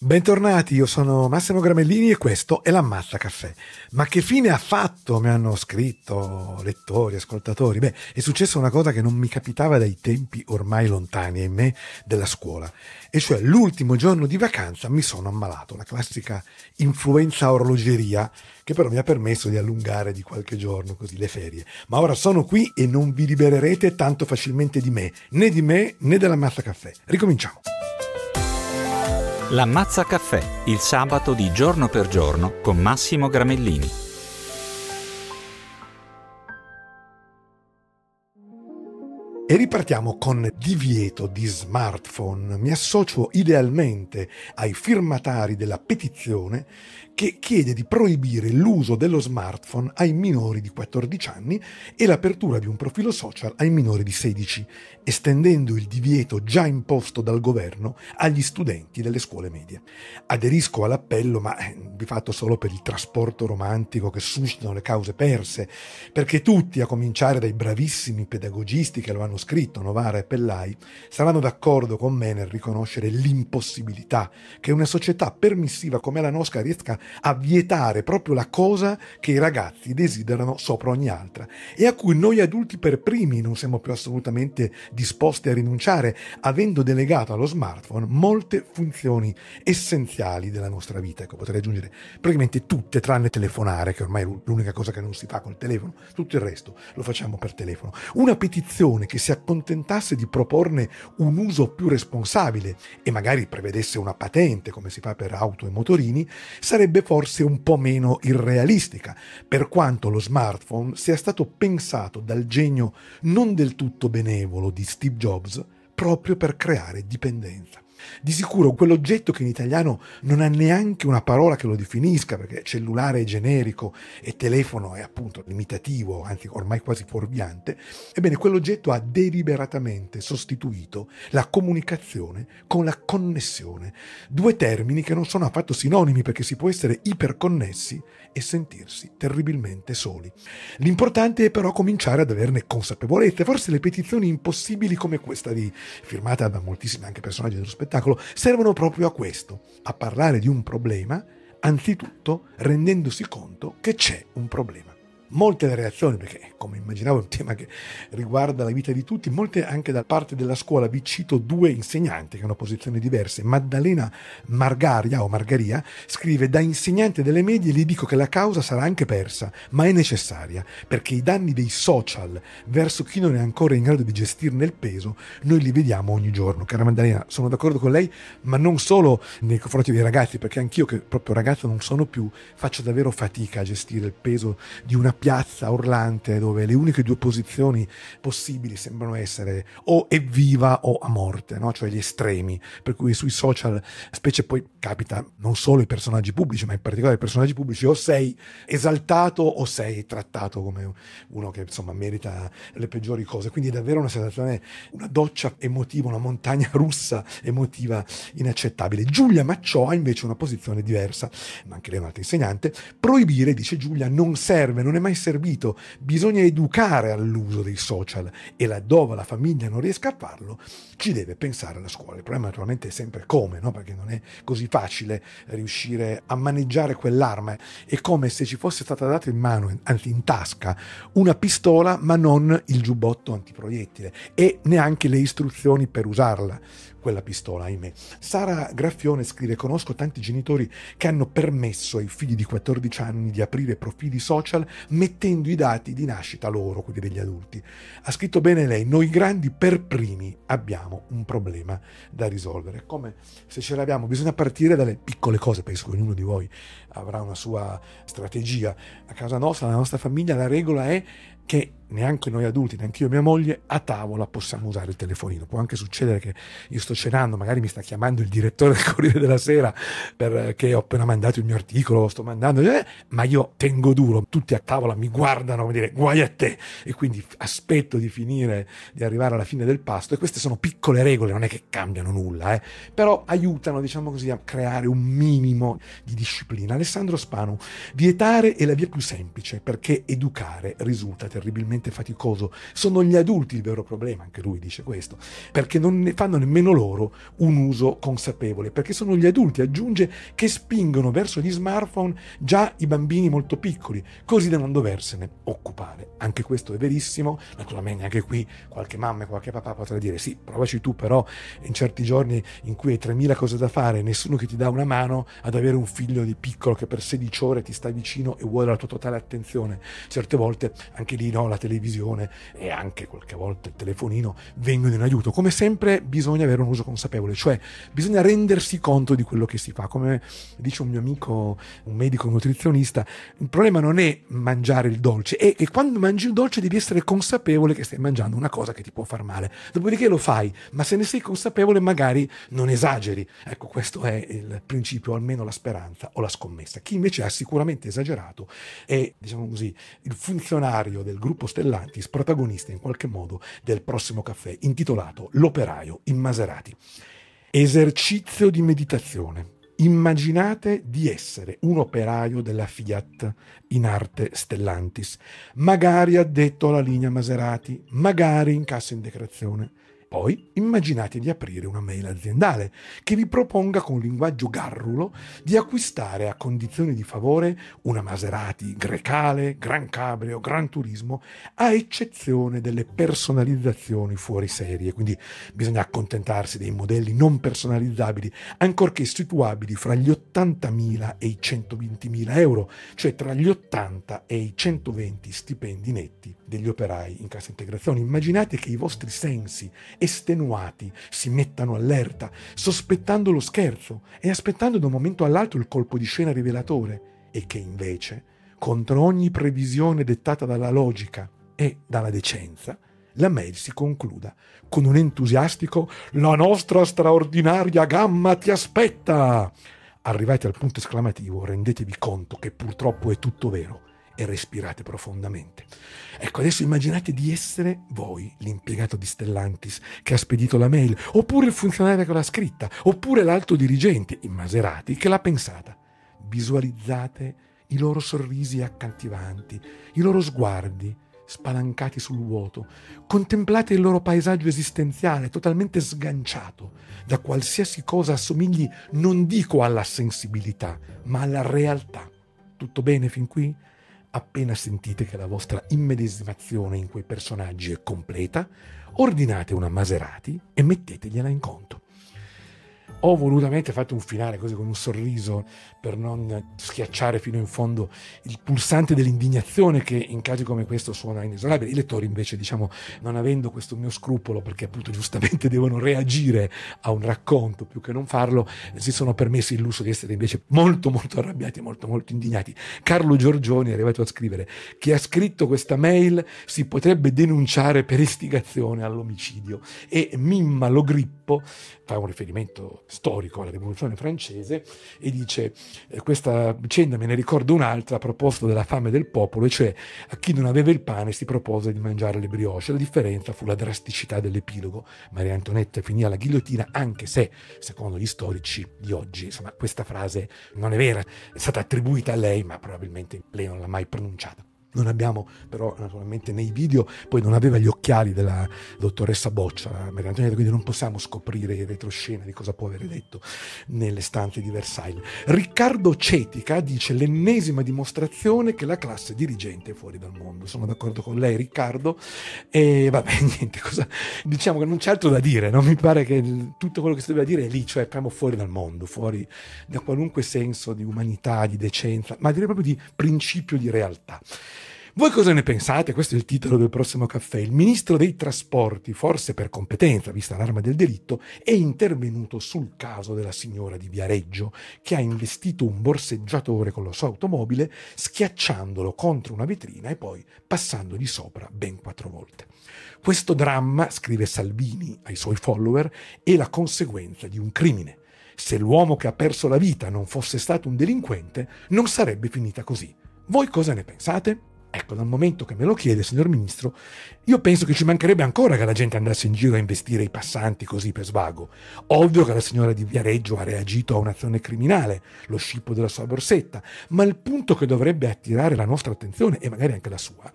Bentornati, io sono Massimo Gramellini e questo è l'Ammazza Caffè. Ma che fine ha fatto? Mi hanno scritto lettori, ascoltatori. Beh, è successa una cosa che non mi capitava dai tempi ormai lontani in me della scuola. E cioè l'ultimo giorno di vacanza mi sono ammalato, la classica influenza orologeria che però mi ha permesso di allungare di qualche giorno così le ferie. Ma ora sono qui e non vi libererete tanto facilmente di me, né di me né dell'Ammazza Caffè. Ricominciamo. La Mazza caffè, il sabato di giorno per giorno con Massimo Gramellini. E ripartiamo con divieto di smartphone. Mi associo idealmente ai firmatari della petizione che chiede di proibire l'uso dello smartphone ai minori di 14 anni e l'apertura di un profilo social ai minori di 16, estendendo il divieto già imposto dal governo agli studenti delle scuole medie. Aderisco all'appello, ma eh, di fatto solo per il trasporto romantico che suscitano le cause perse, perché tutti, a cominciare dai bravissimi pedagogisti che lo hanno scritto, Novara e Pellai, saranno d'accordo con me nel riconoscere l'impossibilità che una società permissiva come la nostra riesca a vietare proprio la cosa che i ragazzi desiderano sopra ogni altra e a cui noi adulti per primi non siamo più assolutamente disposti a rinunciare, avendo delegato allo smartphone molte funzioni essenziali della nostra vita, ecco, potrei aggiungere praticamente tutte tranne telefonare, che ormai è l'unica cosa che non si fa col telefono, tutto il resto lo facciamo per telefono. Una petizione che si accontentasse di proporne un uso più responsabile e magari prevedesse una patente, come si fa per auto e motorini, sarebbe sarebbe forse un po' meno irrealistica, per quanto lo smartphone sia stato pensato dal genio non del tutto benevolo di Steve Jobs proprio per creare dipendenza. Di sicuro quell'oggetto che in italiano non ha neanche una parola che lo definisca, perché cellulare è generico e telefono è appunto limitativo, anzi ormai quasi fuorviante, ebbene quell'oggetto ha deliberatamente sostituito la comunicazione con la connessione, due termini che non sono affatto sinonimi perché si può essere iperconnessi e sentirsi terribilmente soli. L'importante è però cominciare ad averne consapevolezza, forse le petizioni impossibili come questa di firmata da moltissimi anche personaggi dello spettacolo spettacolo servono proprio a questo, a parlare di un problema, anzitutto rendendosi conto che c'è un problema molte le reazioni, perché come immaginavo è un tema che riguarda la vita di tutti, molte anche da parte della scuola. Vi cito due insegnanti che hanno posizioni diverse. Maddalena Margaria o Margaria scrive da insegnante delle medie gli dico che la causa sarà anche persa, ma è necessaria, perché i danni dei social verso chi non è ancora in grado di gestirne il peso, noi li vediamo ogni giorno. Cara Maddalena, sono d'accordo con lei, ma non solo nei confronti dei ragazzi, perché anch'io che proprio ragazzo non sono più, faccio davvero fatica a gestire il peso di una piazza urlante dove le uniche due posizioni possibili sembrano essere o evviva o a morte, no? cioè gli estremi, per cui sui social, specie poi capita non solo i personaggi pubblici, ma in particolare i personaggi pubblici, o sei esaltato o sei trattato come uno che insomma merita le peggiori cose, quindi è davvero una sensazione, una doccia emotiva, una montagna russa emotiva inaccettabile. Giulia Macciò ha invece una posizione diversa, ma anche lei è un'altra insegnante, proibire, dice Giulia, non serve, non è mai mai servito, bisogna educare all'uso dei social e laddove la famiglia non riesca a farlo, ci deve pensare la scuola. Il problema naturalmente è sempre come, no? perché non è così facile riuscire a maneggiare quell'arma. È come se ci fosse stata data in mano, anzi in tasca, una pistola ma non il giubbotto antiproiettile e neanche le istruzioni per usarla quella pistola, ahimè. Sara Graffione scrive: Conosco tanti genitori che hanno permesso ai figli di 14 anni di aprire profili social mettendo i dati di nascita loro, quelli degli adulti. Ha scritto bene lei: Noi grandi per primi abbiamo un problema da risolvere. Come se ce l'abbiamo, bisogna partire dalle piccole cose. Penso che ognuno di voi avrà una sua strategia. A casa nostra, nella nostra famiglia, la regola è che neanche noi adulti, neanche io e mia moglie, a tavola possiamo usare il telefonino. Può anche succedere che io sto cenando, magari mi sta chiamando il direttore del Corriere della Sera perché eh, ho appena mandato il mio articolo, sto mandando, eh, ma io tengo duro, tutti a tavola mi guardano come dire guai a te e quindi aspetto di finire, di arrivare alla fine del pasto e queste sono piccole regole, non è che cambiano nulla, eh, però aiutano, diciamo così, a creare un minimo di disciplina. Alessandro Spanu, vietare è la via più semplice perché educare risulta terribilmente estremamente faticoso. Sono gli adulti il vero problema, anche lui dice questo, perché non ne fanno nemmeno loro un uso consapevole, perché sono gli adulti, aggiunge, che spingono verso gli smartphone già i bambini molto piccoli, così da non doversene occupare. Anche questo è verissimo, naturalmente anche qui qualche mamma e qualche papà potrà dire sì, provaci tu però in certi giorni in cui hai 3.000 cose da fare, nessuno che ti dà una mano ad avere un figlio di piccolo che per 16 ore ti sta vicino e vuole la tua totale attenzione. Certe volte anche lì no, la telefonia televisione e anche qualche volta il telefonino vengono in aiuto. Come sempre bisogna avere un uso consapevole, cioè bisogna rendersi conto di quello che si fa. Come dice un mio amico, un medico nutrizionista, il problema non è mangiare il dolce, è che quando mangi il dolce devi essere consapevole che stai mangiando una cosa che ti può far male. Dopodiché lo fai, ma se ne sei consapevole magari non esageri. Ecco, questo è il principio, almeno la speranza o la scommessa. Chi invece ha sicuramente esagerato è, diciamo così, il funzionario del gruppo Stellantis, protagonista in qualche modo del prossimo caffè intitolato L'operaio in Maserati. Esercizio di meditazione. Immaginate di essere un operaio della Fiat in arte Stellantis, magari addetto alla linea Maserati, magari in cassa integrazione poi immaginate di aprire una mail aziendale che vi proponga con linguaggio garrulo di acquistare a condizioni di favore una Maserati Grecale, Gran Cabrio, Gran Turismo, a eccezione delle personalizzazioni fuori serie. Quindi bisogna accontentarsi dei modelli non personalizzabili, ancorché situabili fra gli 80.000 e i 120.000 euro, cioè tra gli 80 e i 120 stipendi netti degli operai in cassa integrazione. Immaginate che i vostri sensi estenuati, si mettano allerta, sospettando lo scherzo e aspettando da un momento all'altro il colpo di scena rivelatore, e che invece, contro ogni previsione dettata dalla logica e dalla decenza, la mail si concluda con un entusiastico La nostra straordinaria gamma ti aspetta! Arrivati al punto esclamativo, rendetevi conto che purtroppo è tutto vero e respirate profondamente. Ecco, adesso immaginate di essere voi l'impiegato di Stellantis che ha spedito la mail, oppure il funzionario che l'ha scritta, oppure l'alto dirigente in Maserati che l'ha pensata. Visualizzate i loro sorrisi accattivanti, i loro sguardi spalancati sul vuoto, contemplate il loro paesaggio esistenziale totalmente sganciato da qualsiasi cosa assomigli non dico alla sensibilità, ma alla realtà. Tutto bene fin qui? appena sentite che la vostra immedesimazione in quei personaggi è completa, ordinate una Maserati e mettetegliela in conto ho volutamente fatto un finale così con un sorriso per non schiacciare fino in fondo il pulsante dell'indignazione che in casi come questo suona inesorabile. I lettori invece, diciamo, non avendo questo mio scrupolo perché appunto giustamente devono reagire a un racconto più che non farlo, si sono permessi il lusso di essere invece molto molto arrabbiati, e molto molto indignati. Carlo Giorgioni è arrivato a scrivere che ha scritto questa mail si potrebbe denunciare per istigazione all'omicidio e Mimma Logrippo fa un riferimento storico, alla rivoluzione francese, e dice eh, questa vicenda me ne ricordo un'altra a proposito della fame del popolo, e cioè a chi non aveva il pane si propose di mangiare le brioche. La differenza fu la drasticità dell'epilogo. Maria Antonietta finì alla ghigliottina anche se, secondo gli storici di oggi, insomma, questa frase non è vera, è stata attribuita a lei, ma probabilmente lei non l'ha mai pronunciata. Non abbiamo però naturalmente nei video, poi non aveva gli occhiali della dottoressa Boccia, Maria Antonietta, quindi non possiamo scoprire in retroscena di cosa può avere detto nelle stanze di Versailles. Riccardo Cetica dice l'ennesima dimostrazione che la classe dirigente è fuori dal mondo. Sono d'accordo con lei Riccardo e vabbè niente, cosa, diciamo che non c'è altro da dire, no? mi pare che tutto quello che si doveva dire è lì, cioè proprio fuori dal mondo, fuori da qualunque senso di umanità, di decenza, ma direi proprio di principio di realtà. Voi cosa ne pensate? Questo è il titolo del prossimo caffè. Il ministro dei trasporti, forse per competenza, vista l'arma del delitto, è intervenuto sul caso della signora di Viareggio, che ha investito un borseggiatore con la sua automobile, schiacciandolo contro una vetrina e poi passandogli sopra ben quattro volte. Questo dramma, scrive Salvini ai suoi follower, è la conseguenza di un crimine. Se l'uomo che ha perso la vita non fosse stato un delinquente, non sarebbe finita così. Voi cosa ne pensate? Ecco, dal momento che me lo chiede, signor Ministro, io penso che ci mancherebbe ancora che la gente andasse in giro a investire i passanti così per svago. Ovvio che la signora di Viareggio ha reagito a un'azione criminale, lo scippo della sua borsetta, ma il punto che dovrebbe attirare la nostra attenzione, e magari anche la sua,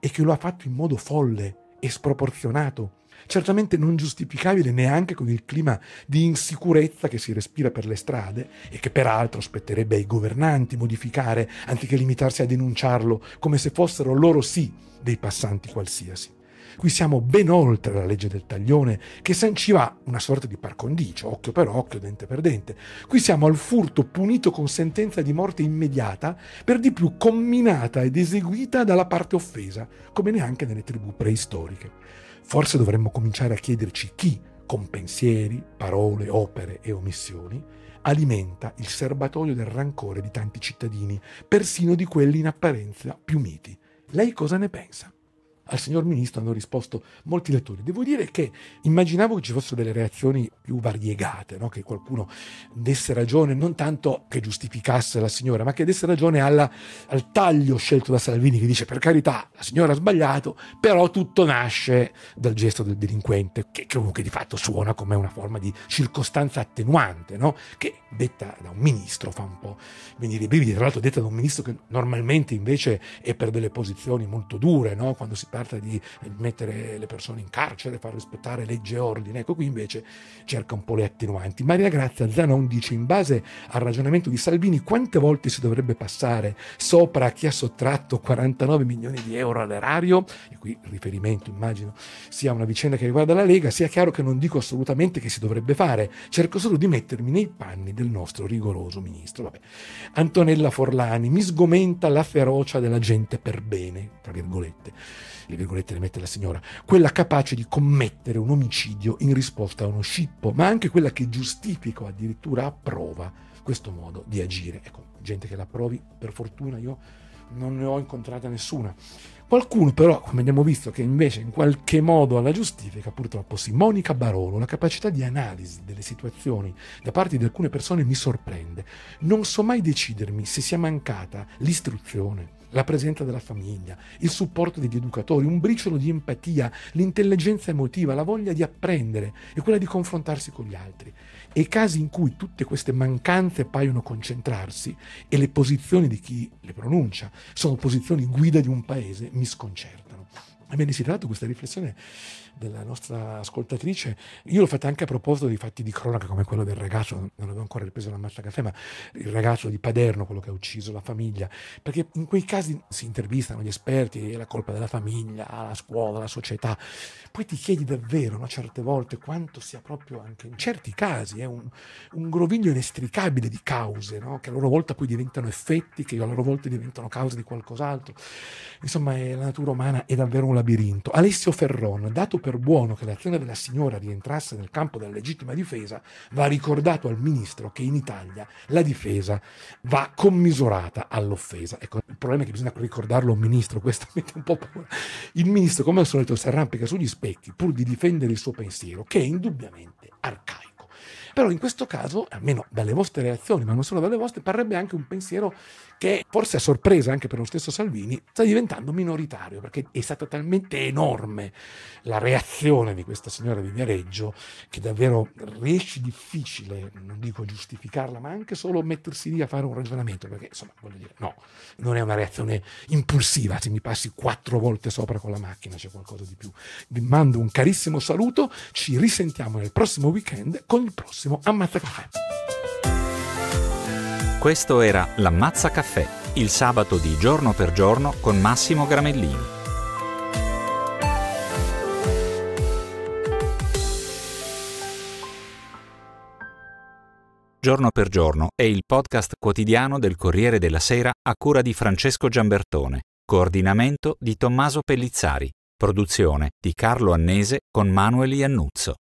è che lo ha fatto in modo folle e sproporzionato certamente non giustificabile neanche con il clima di insicurezza che si respira per le strade e che peraltro spetterebbe ai governanti modificare anziché limitarsi a denunciarlo come se fossero loro sì dei passanti qualsiasi. Qui siamo ben oltre la legge del taglione che sanciva una sorta di par condicio, occhio per occhio, dente per dente. Qui siamo al furto punito con sentenza di morte immediata, per di più comminata ed eseguita dalla parte offesa, come neanche nelle tribù preistoriche. Forse dovremmo cominciare a chiederci chi, con pensieri, parole, opere e omissioni, alimenta il serbatoio del rancore di tanti cittadini, persino di quelli in apparenza più miti. Lei cosa ne pensa? Al signor Ministro hanno risposto molti lettori. Devo dire che immaginavo che ci fossero delle reazioni più variegate, no? che qualcuno desse ragione, non tanto che giustificasse la signora, ma che desse ragione alla, al taglio scelto da Salvini, che dice per carità la signora ha sbagliato, però tutto nasce dal gesto del delinquente, che, comunque di fatto suona come una forma di circostanza attenuante, no? che detta da un ministro fa un po' venire i brividi, tra l'altro detta da un ministro che normalmente invece è per delle posizioni molto dure, no? quando si tratta di mettere le persone in carcere, far rispettare legge e ordine. Ecco, qui invece cerca un po' le attenuanti. Maria Grazia Zanon dice, in base al ragionamento di Salvini, quante volte si dovrebbe passare sopra chi ha sottratto 49 milioni di euro all'erario? E qui il riferimento, immagino, sia una vicenda che riguarda la Lega, sia chiaro che non dico assolutamente che si dovrebbe fare, cerco solo di mettermi nei panni del nostro rigoroso ministro. Vabbè. Antonella Forlani, mi sgomenta la ferocia della gente per bene, tra virgolette le virgolette le mette la signora, quella capace di commettere un omicidio in risposta a uno scippo, ma anche quella che giustifica o addirittura approva questo modo di agire. Ecco, gente che l'approvi, per fortuna io non ne ho incontrata nessuna. Qualcuno però, come abbiamo visto, che invece in qualche modo alla giustifica, purtroppo sì. Monica Barolo, la capacità di analisi delle situazioni da parte di alcune persone mi sorprende. Non so mai decidermi se sia mancata l'istruzione, la presenza della famiglia, il supporto degli educatori, un briciolo di empatia, l'intelligenza emotiva, la voglia di apprendere e quella di confrontarsi con gli altri. E i casi in cui tutte queste mancanze paiono concentrarsi e le posizioni di chi le pronuncia sono posizioni guida di un paese mi sconcertano. Ebbene, si tratta di questa riflessione della nostra ascoltatrice, io l'ho fatta anche a proposito di fatti di cronaca come quello del ragazzo, non avevo ancora ripreso la marcia caffè, ma il ragazzo di Paderno, quello che ha ucciso la famiglia, perché in quei casi si intervistano gli esperti, è la colpa della famiglia, la scuola, la società, poi ti chiedi davvero, no, certe volte, quanto sia proprio anche in certi casi, è eh, un, un, groviglio inestricabile di cause, no, che a loro volta poi diventano effetti, che a loro volta diventano cause di qualcos'altro. Insomma, eh, la natura umana è davvero un labirinto. Alessio Ferron, dato per buono che l'azione della signora rientrasse nel campo della legittima difesa, va ricordato al ministro che in Italia la difesa va commisurata all'offesa. Ecco, il problema è che bisogna ricordarlo a un ministro, questo mette un po' paura. Il ministro, come al solito, si arrampica sugli specchi pur di difendere il suo pensiero, che è indubbiamente arcaico. Però in questo caso, almeno dalle vostre reazioni, ma non solo dalle vostre, parrebbe anche un pensiero che forse a sorpresa anche per lo stesso Salvini sta diventando minoritario perché è stata talmente enorme la reazione di questa signora di Viareggio che davvero riesce difficile, non dico giustificarla, ma anche solo mettersi lì a fare un ragionamento perché insomma voglio dire no, non è una reazione impulsiva, se mi passi quattro volte sopra con la macchina c'è qualcosa di più. Vi mando un carissimo saluto, ci risentiamo nel prossimo weekend con il prossimo Ammazza Caffè. Questo era L'Ammazza Caffè, il sabato di giorno per giorno con Massimo Gramellini. Giorno per giorno è il podcast quotidiano del Corriere della Sera a cura di Francesco Giambertone, coordinamento di Tommaso Pellizzari, produzione di Carlo Annese con Manuel Iannuzzo.